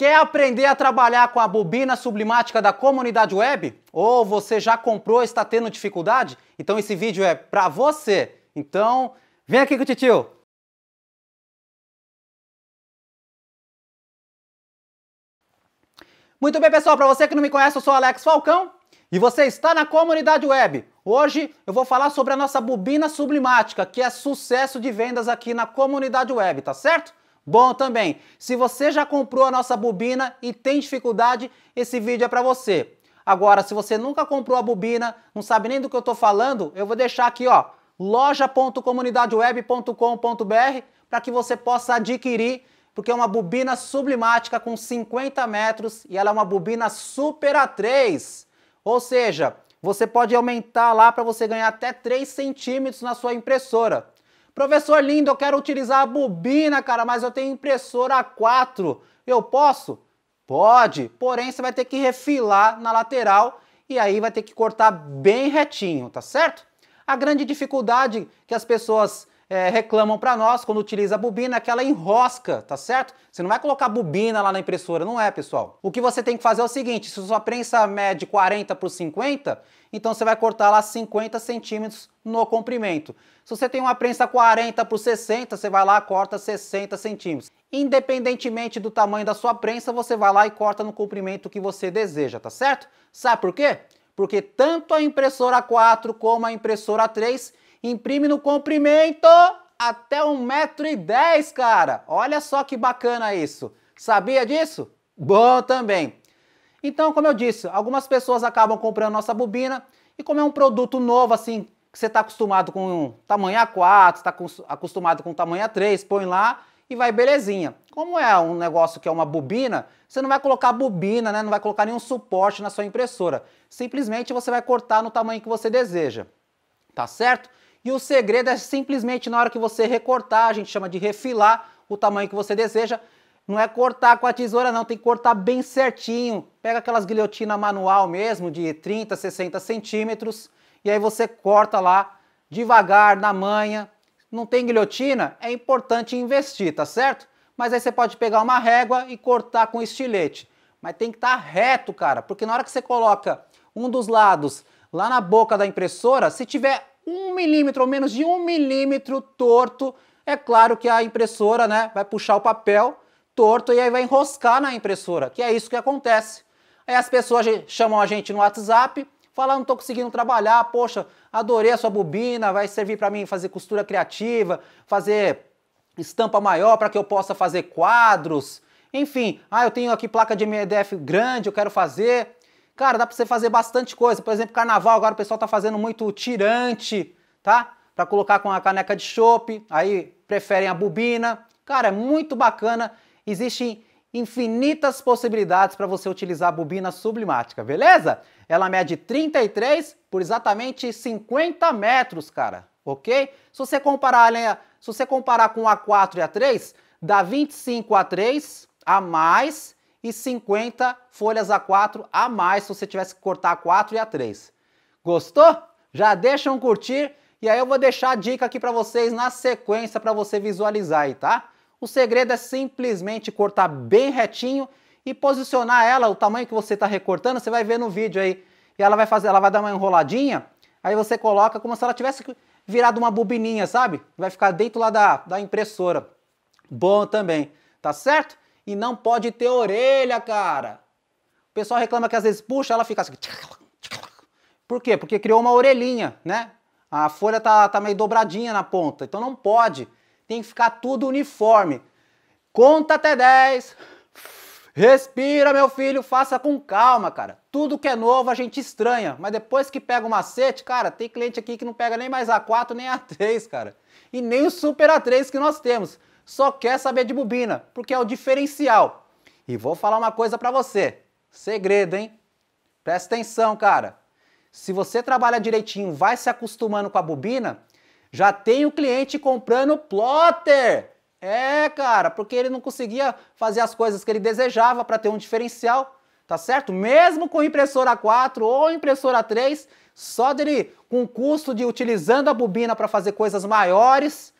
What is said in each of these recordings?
Quer aprender a trabalhar com a bobina sublimática da comunidade web? Ou você já comprou e está tendo dificuldade? Então esse vídeo é para você. Então, vem aqui com o titio. Muito bem, pessoal, para você que não me conhece, eu sou Alex Falcão e você está na comunidade web. Hoje eu vou falar sobre a nossa bobina sublimática, que é sucesso de vendas aqui na comunidade web, tá certo? Bom também, se você já comprou a nossa bobina e tem dificuldade, esse vídeo é para você. Agora, se você nunca comprou a bobina, não sabe nem do que eu estou falando, eu vou deixar aqui, ó, loja.comunidadeweb.com.br para que você possa adquirir, porque é uma bobina sublimática com 50 metros e ela é uma bobina Super A3. Ou seja, você pode aumentar lá para você ganhar até 3 centímetros na sua impressora. Professor lindo, eu quero utilizar a bobina, cara, mas eu tenho impressora 4. Eu posso? Pode, porém você vai ter que refilar na lateral e aí vai ter que cortar bem retinho, tá certo? A grande dificuldade que as pessoas é, reclamam para nós quando utiliza a bobina que ela enrosca, tá certo? Você não vai colocar bobina lá na impressora, não é, pessoal. O que você tem que fazer é o seguinte, se sua prensa mede 40 por 50, então você vai cortar lá 50 centímetros no comprimento. Se você tem uma prensa 40 por 60, você vai lá corta 60 centímetros. Independentemente do tamanho da sua prensa, você vai lá e corta no comprimento que você deseja, tá certo? Sabe por quê? Porque tanto a impressora 4 como a impressora 3 Imprime no comprimento até 1,10m, cara. Olha só que bacana isso. Sabia disso? Bom também. Então, como eu disse, algumas pessoas acabam comprando nossa bobina e como é um produto novo, assim, que você está acostumado com tamanho A4, está acostumado com tamanho A3, põe lá e vai belezinha. Como é um negócio que é uma bobina, você não vai colocar bobina, né? não vai colocar nenhum suporte na sua impressora. Simplesmente você vai cortar no tamanho que você deseja, tá certo? E o segredo é simplesmente na hora que você recortar, a gente chama de refilar o tamanho que você deseja. Não é cortar com a tesoura não, tem que cortar bem certinho. Pega aquelas guilhotina manual mesmo, de 30, 60 centímetros, e aí você corta lá devagar, na manha. Não tem guilhotina? É importante investir, tá certo? Mas aí você pode pegar uma régua e cortar com estilete. Mas tem que estar tá reto, cara, porque na hora que você coloca um dos lados lá na boca da impressora, se tiver um milímetro, ou menos de um milímetro torto, é claro que a impressora né, vai puxar o papel torto e aí vai enroscar na impressora, que é isso que acontece. Aí as pessoas chamam a gente no WhatsApp, falam, não estou conseguindo trabalhar, poxa, adorei a sua bobina, vai servir para mim fazer costura criativa, fazer estampa maior para que eu possa fazer quadros, enfim, ah, eu tenho aqui placa de MDF grande, eu quero fazer, Cara, dá para você fazer bastante coisa. Por exemplo, carnaval agora o pessoal tá fazendo muito tirante, tá? Para colocar com a caneca de chope, aí preferem a bobina. Cara, é muito bacana. Existem infinitas possibilidades para você utilizar a bobina sublimática, beleza? Ela mede 33 por exatamente 50 metros, cara, ok? Se você comparar, se você comparar com a 4 e a 3, dá 25 a 3 a mais e 50 folhas A4 a mais se você tivesse que cortar a 4 e a 3. Gostou? Já deixa um curtir e aí eu vou deixar a dica aqui para vocês na sequência para você visualizar aí, tá? O segredo é simplesmente cortar bem retinho e posicionar ela, o tamanho que você está recortando, você vai ver no vídeo aí. E ela vai fazer, ela vai dar uma enroladinha, aí você coloca como se ela tivesse virado uma bobininha, sabe? Vai ficar dentro lá da, da impressora. Bom também, tá certo? E não pode ter orelha, cara. O pessoal reclama que às vezes puxa, ela fica assim. Por quê? Porque criou uma orelhinha, né? A folha tá, tá meio dobradinha na ponta. Então não pode. Tem que ficar tudo uniforme. Conta até 10. Respira, meu filho, faça com calma, cara. Tudo que é novo a gente estranha, mas depois que pega o macete, cara, tem cliente aqui que não pega nem mais a 4 nem a 3, cara. E nem o Super A3 que nós temos só quer saber de bobina, porque é o diferencial. E vou falar uma coisa para você, segredo, hein? Presta atenção, cara. Se você trabalha direitinho, vai se acostumando com a bobina, já tem o cliente comprando plotter. É, cara, porque ele não conseguia fazer as coisas que ele desejava para ter um diferencial, tá certo? Mesmo com impressora 4 ou impressora 3, só dele com o custo de utilizando a bobina para fazer coisas maiores,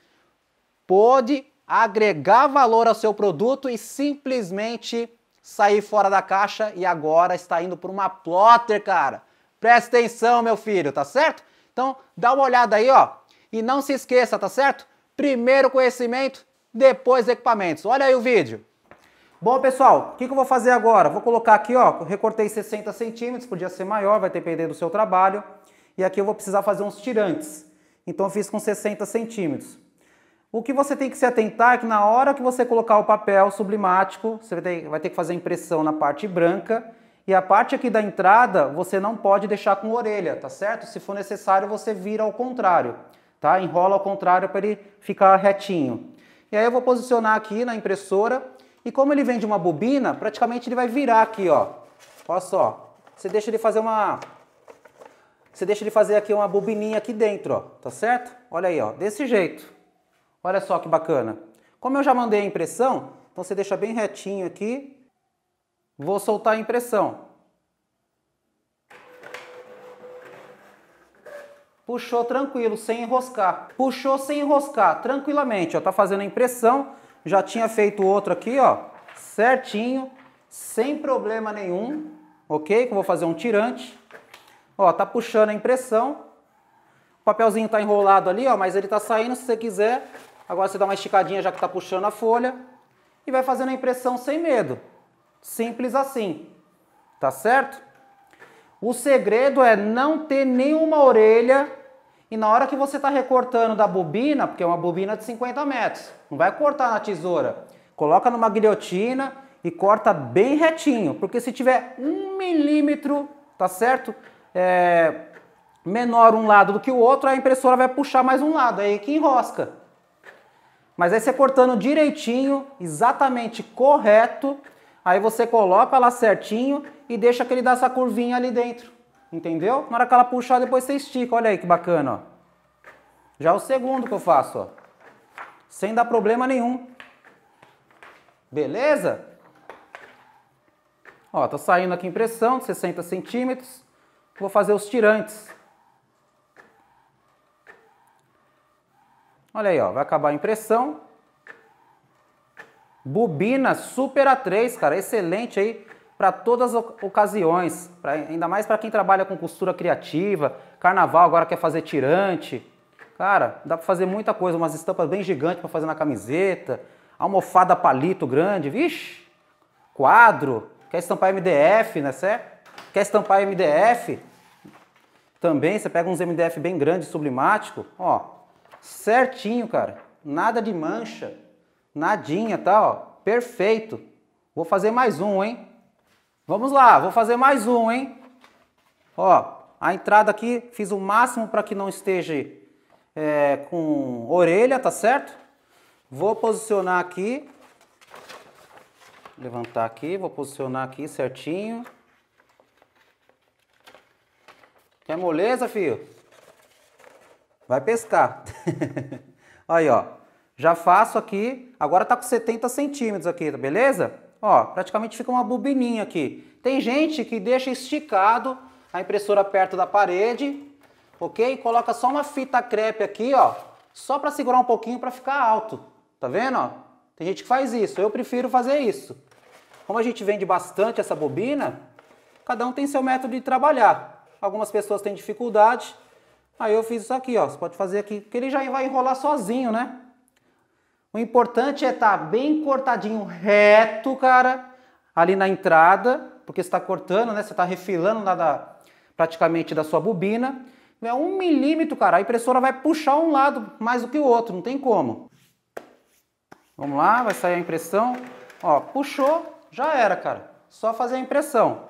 pôde agregar valor ao seu produto e simplesmente sair fora da caixa e agora está indo por uma plotter, cara. Presta atenção, meu filho, tá certo? Então, dá uma olhada aí, ó. E não se esqueça, tá certo? Primeiro conhecimento, depois equipamentos. Olha aí o vídeo. Bom, pessoal, o que, que, eu vou fazer agora? Vou colocar aqui, ó, recortei 60 centímetros, podia ser maior, vai depender do seu trabalho. E aqui eu vou precisar fazer uns tirantes. Então eu fiz com 60 centímetros. O que você tem que se atentar é que na hora que você colocar o papel sublimático, você vai ter que fazer a impressão na parte branca e a parte aqui da entrada você não pode deixar com orelha, tá certo? Se for necessário você vira ao contrário, tá? Enrola ao contrário para ele ficar retinho. E aí eu vou posicionar aqui na impressora e como ele vem de uma bobina, praticamente ele vai virar aqui, ó. Olha só, você deixa ele fazer uma... Você deixa ele fazer aqui uma bobininha aqui dentro, ó, tá certo? Olha aí, ó, desse jeito. Olha só que bacana. Como eu já mandei a impressão, então você deixa bem retinho aqui. Vou soltar a impressão. Puxou tranquilo, sem enroscar. Puxou sem enroscar, tranquilamente. Está fazendo a impressão. Já tinha feito outro aqui, ó. Certinho, sem problema nenhum. Ok? Que eu vou fazer um tirante. Ó, tá puxando a impressão papelzinho está enrolado ali, ó, mas ele está saindo, se você quiser. Agora você dá uma esticadinha já que está puxando a folha e vai fazendo a impressão sem medo. Simples assim, tá certo? O segredo é não ter nenhuma orelha e na hora que você está recortando da bobina, porque é uma bobina de 50 metros, não vai cortar na tesoura. Coloca numa guilhotina e corta bem retinho, porque se tiver um milímetro, tá certo? É, menor um lado do que o outro, a impressora vai puxar mais um lado, é aí que enrosca. Mas aí você cortando direitinho, exatamente correto, aí você coloca lá certinho e deixa que ele dá essa curvinha ali dentro. Entendeu? Na hora que ela puxar, depois você estica. Olha aí que bacana, ó. Já é o segundo que eu faço, ó. Sem dar problema nenhum. Beleza? Ó, tá saindo aqui impressão de 60 centímetros. Vou fazer os tirantes. Olha aí, ó, vai acabar a impressão. Bobina Super A3, cara, excelente aí para todas as ocasiões, pra, ainda mais para quem trabalha com costura criativa, carnaval agora quer fazer tirante. Cara, dá para fazer muita coisa, umas estampas bem gigantes para fazer na camiseta, almofada palito grande, vixe, quadro, quer estampar MDF, né, certo? É? Quer estampar MDF? Também você pega uns MDF bem grandes, sublimático, ó, certinho, cara. Nada de mancha, nadinha, tá, ó. Perfeito. Vou fazer mais um, hein? Vamos lá, vou fazer mais um, hein? Ó, a entrada aqui fiz o máximo para que não esteja é, com orelha, tá certo? Vou posicionar aqui. Levantar aqui, vou posicionar aqui certinho. Quer moleza, filho? vai pescar. Aí, ó, já faço aqui, agora tá com 70 centímetros aqui, tá beleza? Ó, praticamente fica uma bobininha aqui. Tem gente que deixa esticado a impressora perto da parede, ok? coloca só uma fita crepe aqui, ó, só para segurar um pouquinho para ficar alto. Tá vendo, ó? Tem gente que faz isso, eu prefiro fazer isso. Como a gente vende bastante essa bobina, cada um tem seu método de trabalhar. Algumas pessoas têm dificuldade, Aí eu fiz isso aqui, ó. Você pode fazer aqui, porque ele já vai enrolar sozinho, né? O importante é estar tá bem cortadinho, reto, cara, ali na entrada, porque você está cortando, né? Você está refilando lá da, praticamente da sua bobina. É um milímetro, cara. A impressora vai puxar um lado mais do que o outro, não tem como. Vamos lá, vai sair a impressão. Ó, puxou, já era, cara. Só fazer a impressão.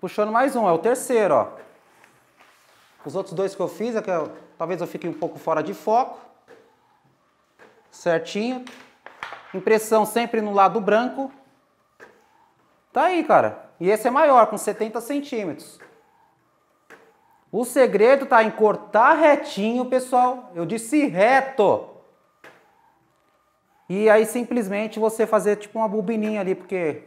Puxando mais um, é o terceiro, ó. Os outros dois que eu fiz, é que eu, talvez eu fique um pouco fora de foco. Certinho. Impressão sempre no lado branco. Tá aí, cara. E esse é maior, com 70 centímetros. O segredo tá em cortar retinho, pessoal. Eu disse reto. E aí simplesmente você fazer tipo uma bobininha ali, porque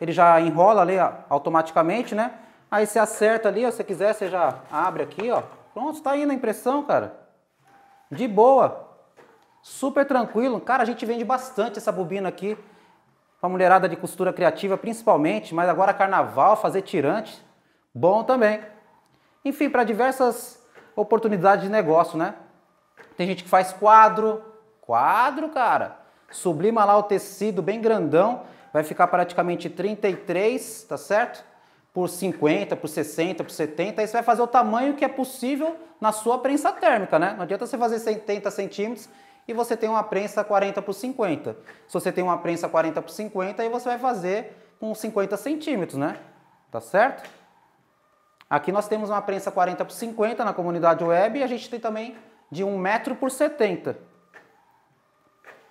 ele já enrola ali automaticamente, né? Aí você acerta ali, ó, se quiser, você já abre aqui, ó. Pronto, está indo a impressão, cara. De boa. Super tranquilo. Cara, a gente vende bastante essa bobina aqui. Pra mulherada de costura criativa, principalmente. Mas agora carnaval, fazer tirante. Bom também. Enfim, para diversas oportunidades de negócio, né? Tem gente que faz quadro. Quadro, cara. Sublima lá o tecido bem grandão. Vai ficar praticamente 33, tá certo? por 50, por 60, por 70, aí você vai fazer o tamanho que é possível na sua prensa térmica, né? Não adianta você fazer 70 centímetros e você tem uma prensa 40 por 50. Se você tem uma prensa 40 por 50, aí você vai fazer com 50 centímetros, né? Tá certo? Aqui nós temos uma prensa 40 por 50 na comunidade web e a gente tem também de 1 metro por 70.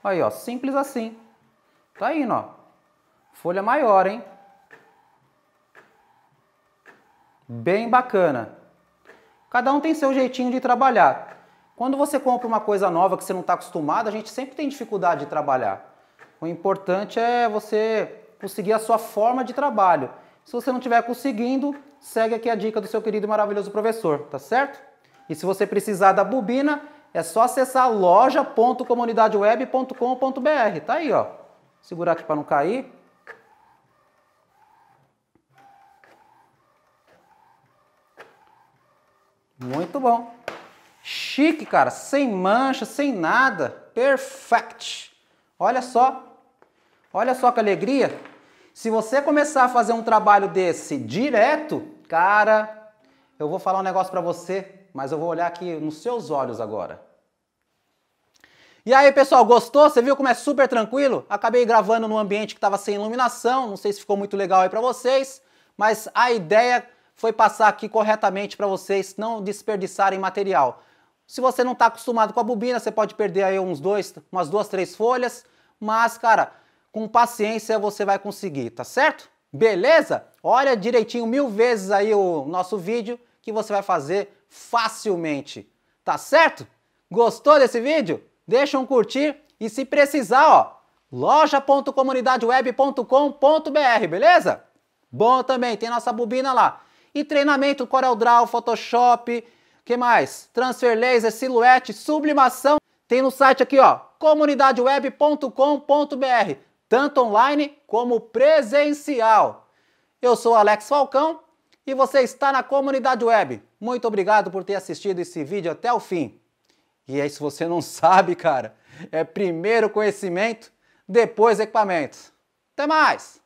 Aí, ó, simples assim. Tá indo, ó. Folha maior, hein? bem bacana. Cada um tem seu jeitinho de trabalhar. Quando você compra uma coisa nova que você não está acostumado, a gente sempre tem dificuldade de trabalhar. O importante é você conseguir a sua forma de trabalho. Se você não estiver conseguindo, segue aqui a dica do seu querido e maravilhoso professor, tá certo? E se você precisar da bobina, é só acessar loja.comunidadeweb.com.br. Tá aí, ó. Segurar aqui para não cair. Muito bom. Chique, cara. Sem mancha, sem nada. Perfect. Olha só. Olha só que alegria. Se você começar a fazer um trabalho desse direto, cara, eu vou falar um negócio para você, mas eu vou olhar aqui nos seus olhos agora. E aí, pessoal, gostou? Você viu como é super tranquilo? Acabei gravando num ambiente que estava sem iluminação, não sei se ficou muito legal aí para vocês, mas a ideia foi passar aqui corretamente para vocês não desperdiçarem material. Se você não está acostumado com a bobina, você pode perder aí uns dois, umas duas, três folhas, mas, cara, com paciência você vai conseguir, tá certo? Beleza? Olha direitinho mil vezes aí o nosso vídeo que você vai fazer facilmente, tá certo? Gostou desse vídeo? Deixa um curtir e se precisar, ó, loja.comunidadeweb.com.br, beleza? Bom também, tem nossa bobina lá e treinamento, CorelDRAW, Photoshop, que mais? Transfer laser, silhuete, sublimação. Tem no site aqui, ó, comunidadeweb.com.br, tanto online como presencial. Eu sou Alex Falcão e você está na Comunidade Web. Muito obrigado por ter assistido esse vídeo até o fim. E aí, se você não sabe, cara, é primeiro conhecimento, depois equipamento. Até mais!